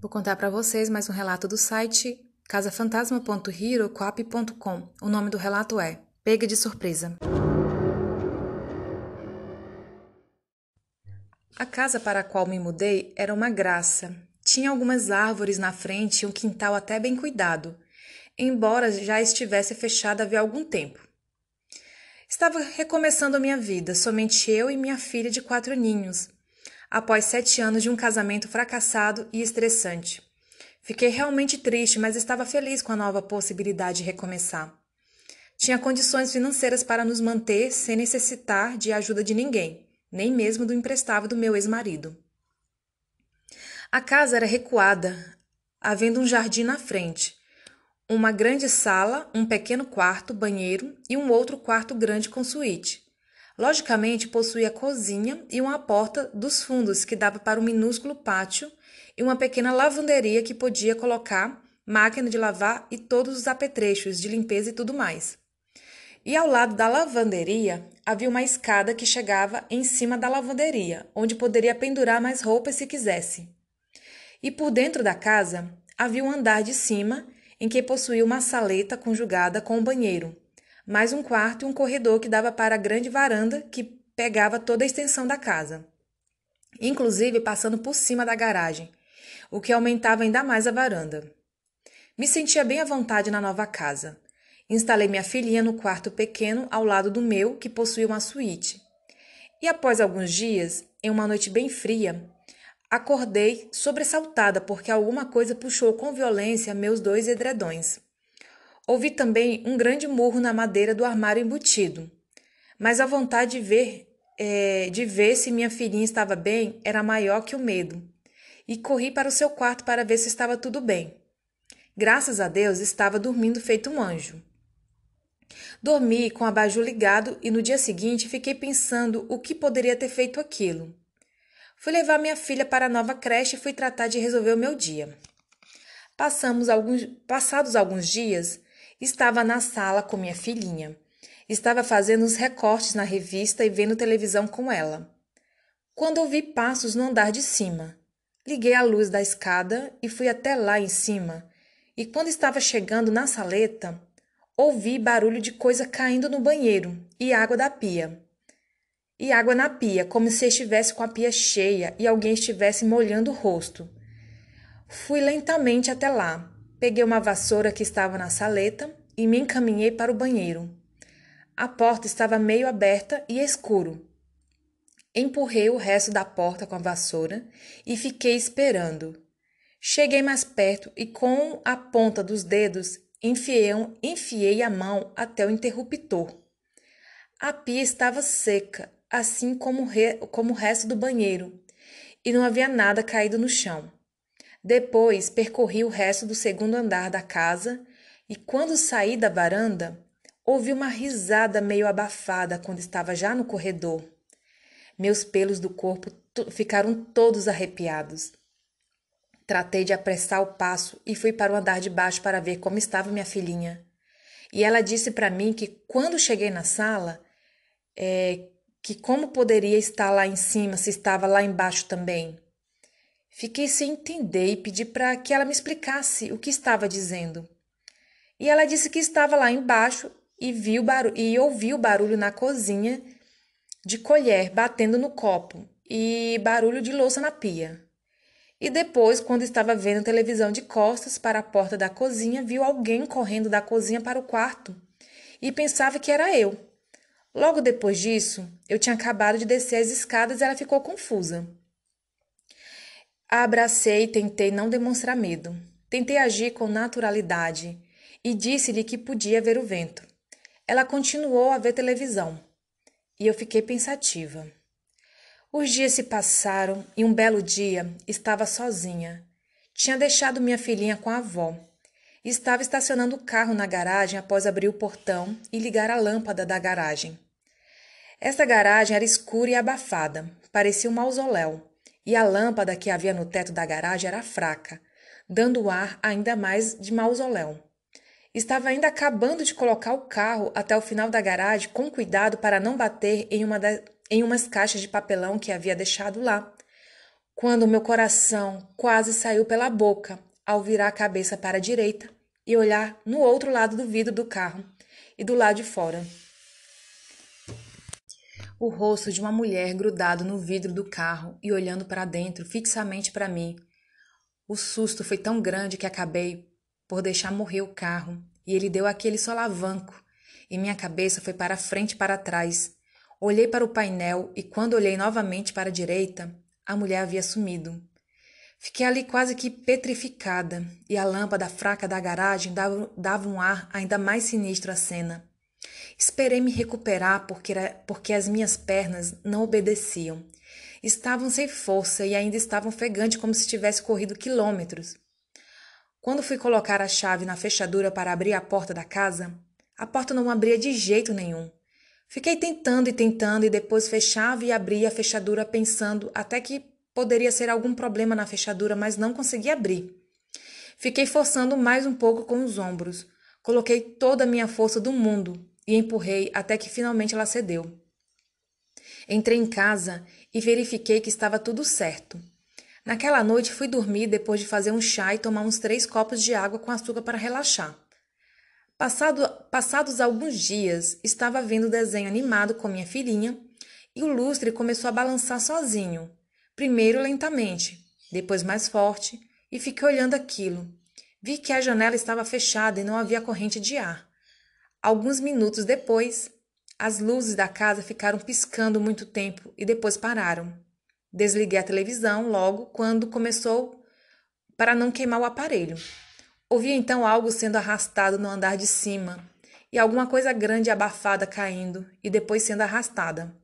Vou contar para vocês mais um relato do site casafantasma.hiroquap.com. O nome do relato é Pega de Surpresa. A casa para a qual me mudei era uma graça. Tinha algumas árvores na frente e um quintal até bem cuidado, embora já estivesse fechada havia algum tempo. Estava recomeçando a minha vida, somente eu e minha filha de quatro ninhos após sete anos de um casamento fracassado e estressante. Fiquei realmente triste, mas estava feliz com a nova possibilidade de recomeçar. Tinha condições financeiras para nos manter sem necessitar de ajuda de ninguém, nem mesmo do emprestado do meu ex-marido. A casa era recuada, havendo um jardim na frente, uma grande sala, um pequeno quarto, banheiro e um outro quarto grande com suíte. Logicamente, possuía cozinha e uma porta dos fundos que dava para um minúsculo pátio e uma pequena lavanderia que podia colocar máquina de lavar e todos os apetrechos de limpeza e tudo mais. E ao lado da lavanderia havia uma escada que chegava em cima da lavanderia, onde poderia pendurar mais roupas se quisesse. E por dentro da casa havia um andar de cima em que possuía uma saleta conjugada com um banheiro, mais um quarto e um corredor que dava para a grande varanda que pegava toda a extensão da casa, inclusive passando por cima da garagem, o que aumentava ainda mais a varanda. Me sentia bem à vontade na nova casa. Instalei minha filhinha no quarto pequeno ao lado do meu, que possuía uma suíte. E após alguns dias, em uma noite bem fria, acordei sobressaltada porque alguma coisa puxou com violência meus dois edredões. Ouvi também um grande murro na madeira do armário embutido, mas a vontade de ver, é, de ver se minha filhinha estava bem era maior que o medo, e corri para o seu quarto para ver se estava tudo bem. Graças a Deus estava dormindo feito um anjo. Dormi com o abajur ligado e no dia seguinte fiquei pensando o que poderia ter feito aquilo. Fui levar minha filha para a nova creche e fui tratar de resolver o meu dia. Passamos alguns, passados alguns dias, Estava na sala com minha filhinha. Estava fazendo os recortes na revista e vendo televisão com ela. Quando ouvi passos no andar de cima, liguei a luz da escada e fui até lá em cima. E quando estava chegando na saleta, ouvi barulho de coisa caindo no banheiro e água da pia. E água na pia, como se estivesse com a pia cheia e alguém estivesse molhando o rosto. Fui lentamente até lá, Peguei uma vassoura que estava na saleta e me encaminhei para o banheiro. A porta estava meio aberta e escuro. Empurrei o resto da porta com a vassoura e fiquei esperando. Cheguei mais perto e, com a ponta dos dedos, enfiei, enfiei a mão até o interruptor. A pia estava seca, assim como, re, como o resto do banheiro, e não havia nada caído no chão. Depois percorri o resto do segundo andar da casa e, quando saí da varanda, ouvi uma risada meio abafada quando estava já no corredor. Meus pelos do corpo ficaram todos arrepiados. Tratei de apressar o passo e fui para o andar de baixo para ver como estava minha filhinha. E ela disse para mim que quando cheguei na sala, é, que como poderia estar lá em cima se estava lá embaixo também. Fiquei sem entender e pedi para que ela me explicasse o que estava dizendo. E ela disse que estava lá embaixo e, viu e ouviu barulho na cozinha de colher batendo no copo e barulho de louça na pia. E depois, quando estava vendo televisão de costas para a porta da cozinha, viu alguém correndo da cozinha para o quarto e pensava que era eu. Logo depois disso, eu tinha acabado de descer as escadas e ela ficou confusa. A abracei e tentei não demonstrar medo. Tentei agir com naturalidade e disse-lhe que podia ver o vento. Ela continuou a ver televisão e eu fiquei pensativa. Os dias se passaram e um belo dia estava sozinha. Tinha deixado minha filhinha com a avó. Estava estacionando o carro na garagem após abrir o portão e ligar a lâmpada da garagem. Esta garagem era escura e abafada, parecia um mausoléu e a lâmpada que havia no teto da garagem era fraca, dando ar ainda mais de mausoléu. Estava ainda acabando de colocar o carro até o final da garagem com cuidado para não bater em, uma da, em umas caixas de papelão que havia deixado lá, quando meu coração quase saiu pela boca ao virar a cabeça para a direita e olhar no outro lado do vidro do carro e do lado de fora o rosto de uma mulher grudado no vidro do carro e olhando para dentro fixamente para mim. O susto foi tão grande que acabei por deixar morrer o carro e ele deu aquele solavanco e minha cabeça foi para frente e para trás. Olhei para o painel e quando olhei novamente para a direita, a mulher havia sumido. Fiquei ali quase que petrificada, e a lâmpada fraca da garagem dava, dava, um ar ainda mais sinistro à cena. Esperei me recuperar porque, era, porque as minhas pernas não obedeciam. Estavam sem força e ainda estavam ofegante como se tivesse corrido quilômetros. Quando fui colocar a chave na fechadura para abrir a porta da casa, a porta não abria de jeito nenhum. Fiquei tentando e tentando e depois fechava e abria a fechadura pensando até que poderia ser algum problema na fechadura, mas não consegui abrir. Fiquei forçando mais um pouco com os ombros. Coloquei toda a minha força do mundo, e empurrei até que finalmente ela cedeu. Entrei em casa e verifiquei que estava tudo certo. Naquela noite fui dormir depois de fazer um chá e tomar uns três copos de água com açúcar para relaxar. Passado, passados alguns dias, estava vendo desenho animado com minha filhinha e o lustre começou a balançar sozinho. Primeiro lentamente, depois mais forte, e fiquei olhando aquilo. Vi que a janela estava fechada e não havia corrente de ar. Alguns minutos depois, as luzes da casa ficaram piscando muito tempo e depois pararam. Desliguei a televisão logo quando começou para não queimar o aparelho. Ouvi então algo sendo arrastado no andar de cima e alguma coisa grande abafada caindo e depois sendo arrastada.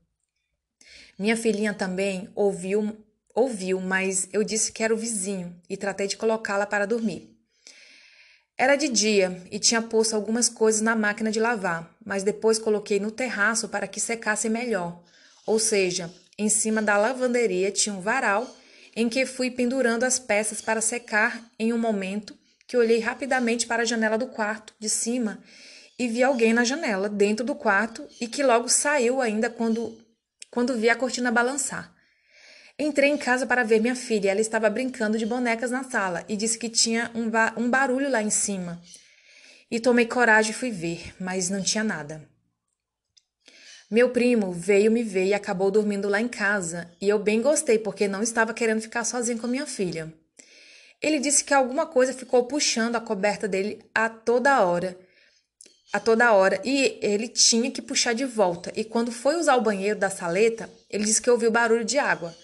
Minha filhinha também ouviu, ouviu, mas eu disse que era o vizinho e tratei de colocá-la para dormir. Era de dia e tinha posto algumas coisas na máquina de lavar, mas depois coloquei no terraço para que secasse melhor. Ou seja, em cima da lavanderia tinha um varal em que fui pendurando as peças para secar em um momento que olhei rapidamente para a janela do quarto de cima e vi alguém na janela dentro do quarto e que logo saiu ainda quando quando vi a cortina balançar. Entrei em casa para ver minha filha. Ela estava brincando de bonecas na sala e disse que tinha um, ba um barulho lá em cima. E tomei coragem e fui ver, mas não tinha nada. Meu primo veio me ver e acabou dormindo lá em casa, e eu bem gostei porque não estava querendo ficar sozinho com minha filha. Ele disse que alguma coisa ficou puxando a coberta dele a toda hora, a toda hora, e ele tinha que puxar de volta. E quando foi usar o banheiro da saleta, ele disse que ouviu barulho de água.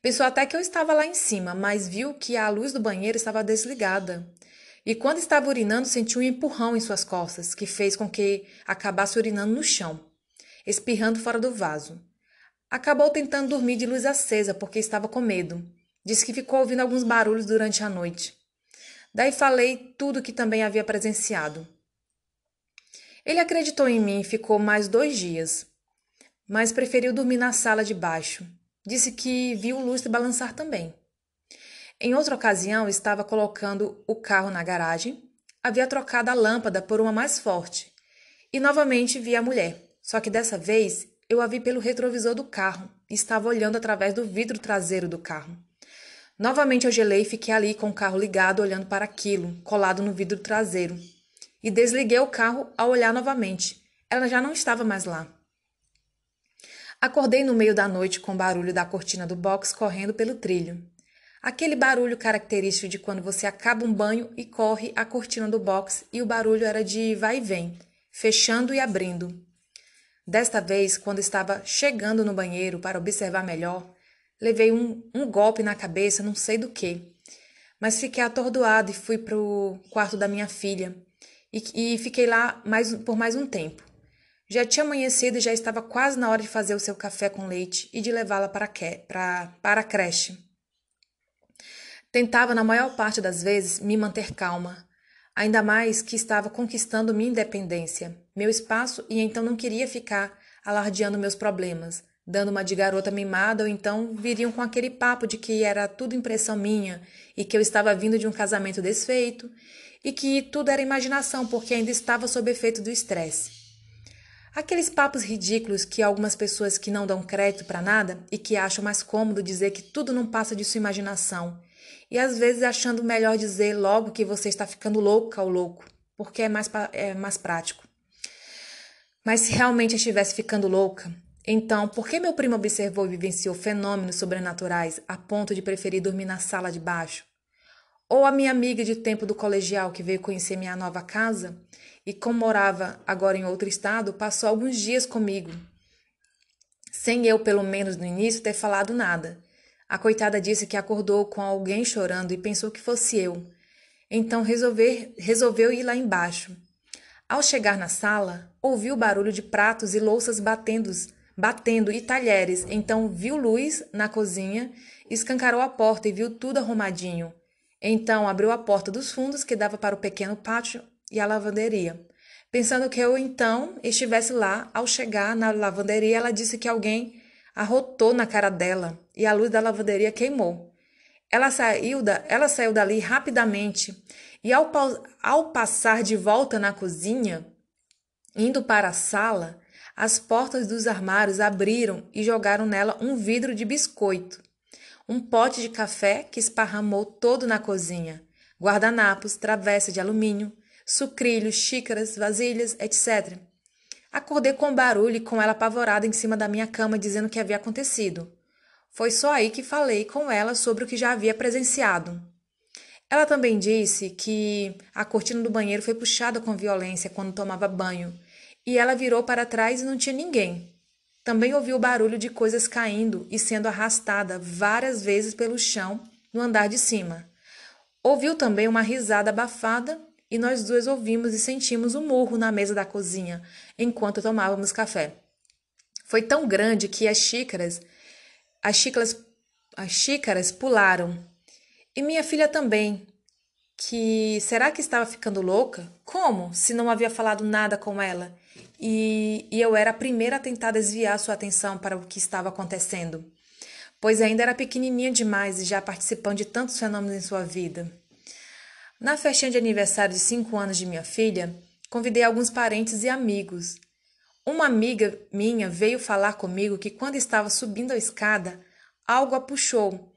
Pensou até que eu estava lá em cima, mas viu que a luz do banheiro estava desligada. E quando estava urinando, sentiu um empurrão em suas costas, que fez com que acabasse urinando no chão, espirrando fora do vaso. Acabou tentando dormir de luz acesa porque estava com medo. Disse que ficou ouvindo alguns barulhos durante a noite. Daí falei tudo o que também havia presenciado. Ele acreditou em mim e ficou mais dois dias, mas preferiu dormir na sala de baixo disse que viu o lustre balançar também. Em outra ocasião, estava colocando o carro na garagem, havia trocado a lâmpada por uma mais forte e novamente vi a mulher, só que dessa vez eu a vi pelo retrovisor do carro e estava olhando através do vidro traseiro do carro. Novamente eu gelei e fiquei ali com o carro ligado, olhando para aquilo, colado no vidro traseiro. E desliguei o carro ao olhar novamente. Ela já não estava mais lá. Acordei no meio da noite com o barulho da cortina do box correndo pelo trilho. Aquele barulho característico de quando você acaba um banho e corre a cortina do box e o barulho era de vai e vem, fechando e abrindo. Desta vez, quando estava chegando no banheiro para observar melhor, levei um, um golpe na cabeça, não sei do que. Mas fiquei atordoado e fui para o quarto da minha filha. E, e fiquei lá mais, por mais um tempo. Já tinha amanhecido e já estava quase na hora de fazer o seu café com leite e de levá-la para, para, para a creche. Tentava, na maior parte das vezes, me manter calma, ainda mais que estava conquistando minha independência, meu espaço e então não queria ficar alardeando meus problemas, dando uma de garota mimada ou então viriam com aquele papo de que era tudo impressão minha e que eu estava vindo de um casamento desfeito e que tudo era imaginação porque ainda estava sob efeito do estresse. Aqueles papos ridículos que algumas pessoas que não dão crédito para nada e que acham mais cômodo dizer que tudo não passa de sua imaginação. E às vezes achando melhor dizer logo que você está ficando louca ou louco, porque é mais, é mais prático. Mas se realmente estivesse ficando louca, então por que meu primo observou e vivenciou fenômenos sobrenaturais a ponto de preferir dormir na sala de baixo? Ou a minha amiga de tempo do colegial que veio conhecer minha nova casa e, como morava agora em outro estado, passou alguns dias comigo, sem eu, pelo menos no início, ter falado nada. A coitada disse que acordou com alguém chorando e pensou que fosse eu. Então resolver, resolveu ir lá embaixo. Ao chegar na sala, ouviu o barulho de pratos e louças batendo, batendo e talheres. Então viu luz na cozinha, escancarou a porta e viu tudo arrumadinho. Então abriu a porta dos fundos que dava para o pequeno pátio e a lavanderia. Pensando que eu então estivesse lá, ao chegar na lavanderia, ela disse que alguém arrotou na cara dela e a luz da lavanderia queimou. Ela saiu, da, ela saiu dali rapidamente e, ao, ao passar de volta na cozinha, indo para a sala, as portas dos armários abriram e jogaram nela um vidro de biscoito um pote de café que esparramou todo na cozinha, guardanapos, travessa de alumínio, sucrilhos, xícaras, vasilhas, etc. Acordei com um barulho e com ela apavorada em cima da minha cama dizendo o que havia acontecido. Foi só aí que falei com ela sobre o que já havia presenciado. Ela também disse que a cortina do banheiro foi puxada com violência quando tomava banho, e ela virou para trás e não tinha ninguém. Também ouvi o barulho de coisas caindo e sendo arrastada várias vezes pelo chão no andar de cima. Ouviu também uma risada abafada e nós duas ouvimos e sentimos um murro na mesa da cozinha enquanto tomávamos café. Foi tão grande que as xícaras, as xícaras, as xícaras pularam. E minha filha também, que será que estava ficando louca? Como se não havia falado nada com ela? E, e eu era a primeira a tentar desviar sua atenção para o que estava acontecendo, pois ainda era pequenininha demais e já participando de tantos fenômenos em sua vida. Na festinha de aniversário de 5 anos de minha filha, convidei alguns parentes e amigos. Uma amiga minha veio falar comigo que quando estava subindo a escada, algo a puxou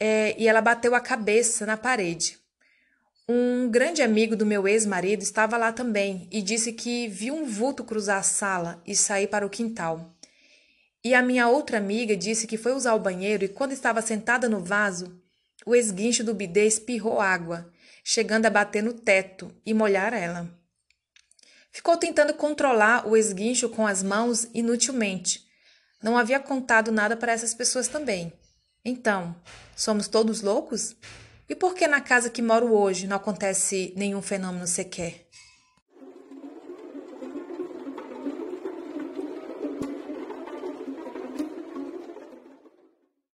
é, e ela bateu a cabeça na parede. Um grande amigo do meu ex-marido estava lá também e disse que viu um vulto cruzar a sala e sair para o quintal. E a minha outra amiga disse que foi usar o banheiro e quando estava sentada no vaso, o esguincho do bidê espirrou água, chegando a bater no teto e molhar ela. Ficou tentando controlar o esguincho com as mãos inutilmente. Não havia contado nada para essas pessoas também. Então, somos todos loucos? E por que na casa que moro hoje não acontece nenhum fenômeno sequer?